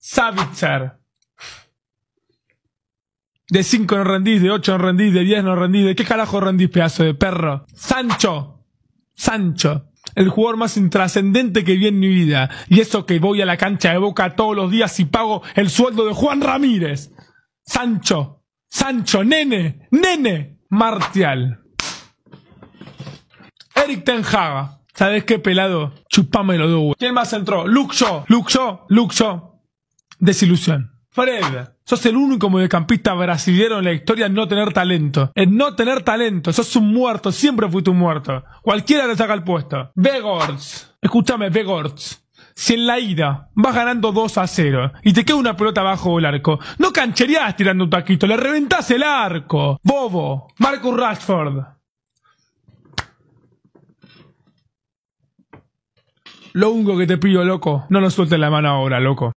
Savitzer. De 5 no rendís, de 8 no rendís, de 10 no rendís, de qué carajo rendís, pedazo de perro. Sancho. Sancho. El jugador más intrascendente que vi en mi vida. Y eso que voy a la cancha de boca todos los días y pago el sueldo de Juan Ramírez. Sancho. Sancho, nene, nene. Martial. Eric Tenjaga ¿Sabes qué pelado? Chupame los dos, ¿Quién más entró? Luxo Luxo Luxo Desilusión. Fred Sos el único mediocampista brasileño en la historia en no tener talento. En no tener talento. Sos un muerto. Siempre fuiste un muerto. Cualquiera te saca el puesto. Vegors, Escúchame, Vegors. Si en la ida vas ganando 2 a 0 y te queda una pelota bajo el arco, no cancherías tirando un taquito, le reventás el arco. Bobo. Marcus Rashford. Lo único que te pido, loco, no nos sueltes la mano ahora, loco.